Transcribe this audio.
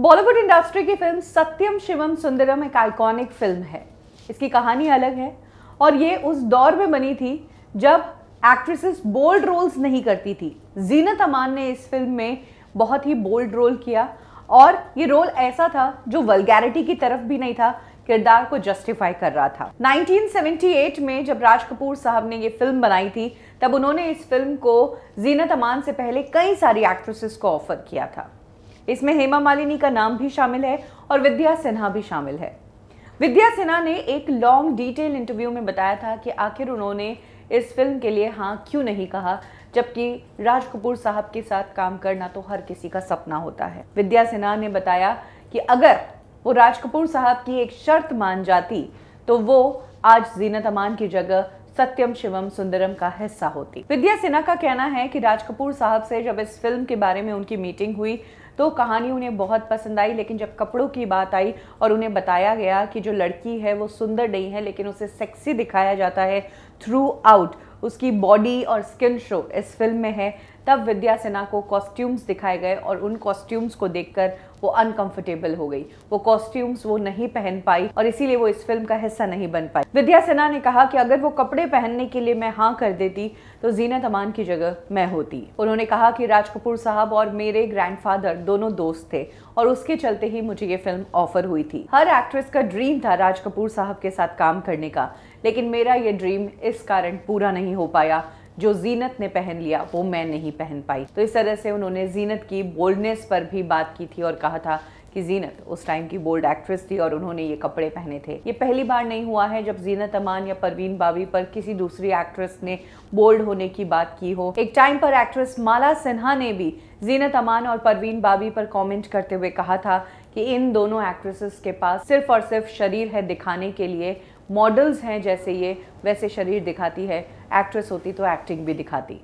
Bollywood industry की film Satyam Shivam Sundaram एक iconic film है इसकी कहानी अलग है और ये उस दौर में बनी थी जब एक्ट्रेसेस बोल्ड रोल्स नहीं करती थी जीनत अमान ने इस फिल्म में बहुत ही बोल्ड रोल किया और ये रोल ऐसा था जो वलगैरिटी की तरफ भी नहीं था किरदार को जस्टिफाई कर रहा था 1978 में जब राज कपूर साहब ने ये फिल्म बनाई थी तब उन्होंने इस फिल्म को जीनत अमान से पहले कई सारी एक्ट्रेसेस को ऑफर किया था इसमें हेमा मालिनी का नाम भी शामिल है और विद्या सिन्हा भी शामिल है विद्या सिन्हा ने एक लॉन्ग डिटेल इंटरव्यू में बताया था कि आखिर उन्होंने इस फिल्म के लिए हाँ क्यों नहीं कहा जबकि राज कपूर साहब के साथ काम करना तो हर किसी का सपना होता है विद्या सिन्हा ने बताया कि अगर वो राज कपूर साहब की एक शर्त मान जाती तो वो आज जीनत अमान की जगह सत्यम शिवम सुंदरम का हिस्सा होती विद्या सिन्हा का कहना है कि राज कपूर साहब से जब इस फिल्म के बारे में उनकी मीटिंग हुई तो कहानी उन्हें बहुत पसंद आई लेकिन जब कपड़ों की बात आई और उन्हें बताया गया कि जो लड़की है वो सुंदर नहीं है लेकिन उसे सेक्सी दिखाया जाता है थ्रू आउट उसकी बॉडी और स्किन शो इस फिल्म में है तब विद्या सिन्हा को कॉस्ट्यूम्स दिखाए गए और उन कॉस्ट्यूम्स को देखकर वो अनकंफर्टेबल हो गई वो कॉस्ट्यूम्स वो नहीं पहन पाई और इसीलिए वो इस फिल्म का हिस्सा नहीं बन पाई विद्या सिन्हा ने कहा कि अगर वो कपड़े पहनने के लिए मैं हाँ कर देती तो जीनत अमान की जगह मैं होती उन्होंने कहा कि राज कपूर साहब और मेरे ग्रैंडफादर दोनों दोस्त थे और उसके चलते ही मुझे ये फिल्म ऑफर हुई थी हर एक्ट्रेस का ड्रीम था राज कपूर साहब के साथ काम करने का लेकिन मेरा ये ड्रीम इस कारण पूरा नहीं हो पाया जो जीनत ने पहन लिया वो मैं नहीं पहन पाई तो इस तरह से उन्होंने जीनत की बोल्डनेस पर भी बात की थी और कहा था कि जीनत उस टाइम की बोल्ड एक्ट्रेस थी और उन्होंने ये कपड़े पहने थे ये पहली बार नहीं हुआ है जब जीनत अमान या परवीन बाबी पर किसी दूसरी एक्ट्रेस ने बोल्ड होने की बात की हो एक टाइम पर एक्ट्रेस माला सिन्हा ने भी जीनत अमान और परवीन बाबी पर कमेंट करते हुए कहा था कि इन दोनों एक्ट्रेसेस के पास सिर्फ और सिर्फ शरीर है दिखाने के लिए मॉडल्स हैं जैसे ये वैसे शरीर दिखाती है एक्ट्रेस होती तो एक्टिंग भी दिखाती